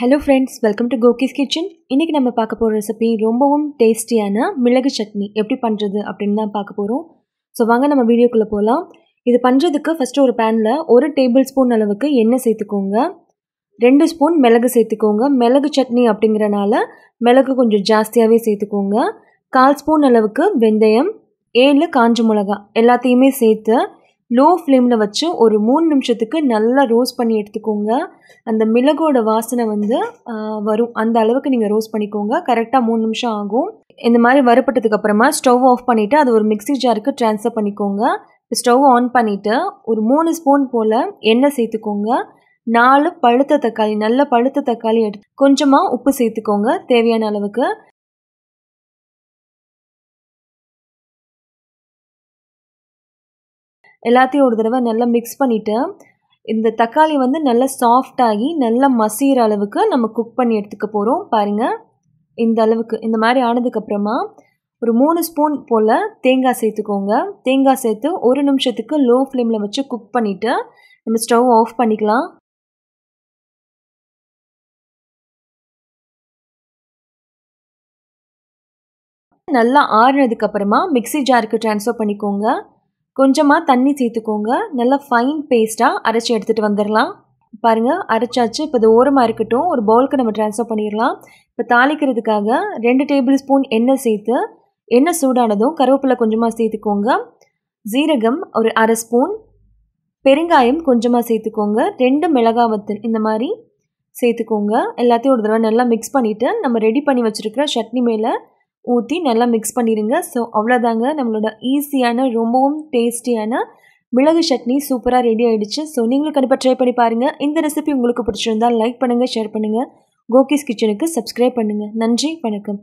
hello friends welcome to Koki's kitchen இன்றைக்கி நம்ம பார்க்க போகிற ரெசிபி ரொம்பவும் டேஸ்டியான மிளகு சட்னி எப்படி பண்ணுறது அப்படின்னு தான் பார்க்க போகிறோம் ஸோ வாங்க நம்ம வீடியோக்குள்ளே போகலாம் இது பண்ணுறதுக்கு ஃபஸ்ட்டு ஒரு பேனில் ஒரு டேபிள் ஸ்பூன் அளவுக்கு எண்ணெய் சேர்த்துக்கோங்க ரெண்டு ஸ்பூன் மிளகு சேர்த்துக்கோங்க மிளகு சட்னி அப்படிங்கிறனால மிளகு கொஞ்சம் ஜாஸ்தியாகவே சேர்த்துக்கோங்க கால் ஸ்பூன் அளவுக்கு வெந்தயம் ஏழு காஞ்ச மிளகா எல்லாத்தையுமே சேர்த்து லோ ஃப்ளேமில் வச்சு ஒரு மூணு நிமிஷத்துக்கு நல்லா ரோஸ்ட் பண்ணி எடுத்துக்கோங்க அந்த மிளகோட வாசனை வந்து வரும் அந்த அளவுக்கு நீங்கள் ரோஸ்ட் பண்ணிக்கோங்க கரெக்டாக மூணு நிமிஷம் ஆகும் இந்த மாதிரி வறுப்பட்டதுக்கு அப்புறமா ஸ்டவ் ஆஃப் பண்ணிவிட்டு அது ஒரு மிக்சி ஜாருக்கு ட்ரான்ஸ்ஃபர் பண்ணிக்கோங்க ஸ்டவ் ஆன் பண்ணிவிட்டு ஒரு மூணு ஸ்பூன் போல் எண்ணெய் சேர்த்துக்கோங்க நாலு பழுத்த தக்காளி நல்ல பழுத்த தக்காளி எடுத்து கொஞ்சமாக உப்பு சேர்த்துக்கோங்க தேவையான அளவுக்கு எல்லாத்தையும் ஒரு தடவை நல்லா மிக்ஸ் பண்ணிவிட்டு இந்த தக்காளி வந்து நல்லா சாஃப்டாகி நல்லா மசிகிற அளவுக்கு நம்ம குக் பண்ணி எடுத்துக்க போகிறோம் பாருங்கள் இந்த அளவுக்கு இந்த மாதிரி ஆனதுக்கப்புறமா ஒரு மூணு ஸ்பூன் போல் தேங்காய் சேர்த்துக்கோங்க தேங்காய் சேர்த்து ஒரு நிமிஷத்துக்கு லோ ஃப்ளேமில் வச்சு குக் பண்ணிவிட்டு நம்ம ஸ்டவ் ஆஃப் பண்ணிக்கலாம் நல்லா ஆறுனதுக்கப்புறமா மிக்சி ஜாருக்கு ட்ரான்ஸ்ஃபர் பண்ணிக்கோங்க கொஞ்சமாக தண்ணி சேர்த்துக்கோங்க நல்லா ஃபைன் பேஸ்ட்டாக அரைச்சி எடுத்துகிட்டு வந்துடலாம் பாருங்கள் அரைச்சாச்சு இப்போ இது ஓரமாக இருக்கட்டும் ஒரு பவுலுக்கு நம்ம ட்ரான்ஸ்ஃபர் பண்ணிடலாம் இப்போ தாளிக்கிறதுக்காக ரெண்டு டேபிள் ஸ்பூன் எண்ணெய் சேர்த்து எண்ணெய் சூடானதும் கருவேப்பிலை கொஞ்சமாக சேர்த்துக்கோங்க ஜீரகம் ஒரு அரை ஸ்பூன் பெருங்காயம் கொஞ்சமாக சேர்த்துக்கோங்க ரெண்டு மிளகா வத்து இந்த மாதிரி சேர்த்துக்கோங்க எல்லாத்தையும் ஒரு தடவை நல்லா மிக்ஸ் பண்ணிவிட்டு நம்ம ரெடி பண்ணி வச்சுருக்கிற சட்னி மேலே ஊற்றி நல்லா மிக்ஸ் பண்ணிடுங்க ஸோ அவ்வளோதாங்க நம்மளோட ஈஸியான ரொம்பவும் டேஸ்டியான மிளகு சட்னி சூப்பராக ரெடி ஆகிடுச்சு ஸோ நீங்களும் கண்டிப்பாக ட்ரை பண்ணி பாருங்கள் இந்த ரெசிபி உங்களுக்கு பிடிச்சிருந்தால் லைக் பண்ணுங்கள் ஷேர் பண்ணுங்கள் கோகிஸ் கிச்சனுக்கு சப்ஸ்கிரைப் பண்ணுங்கள் நன்றி வணக்கம்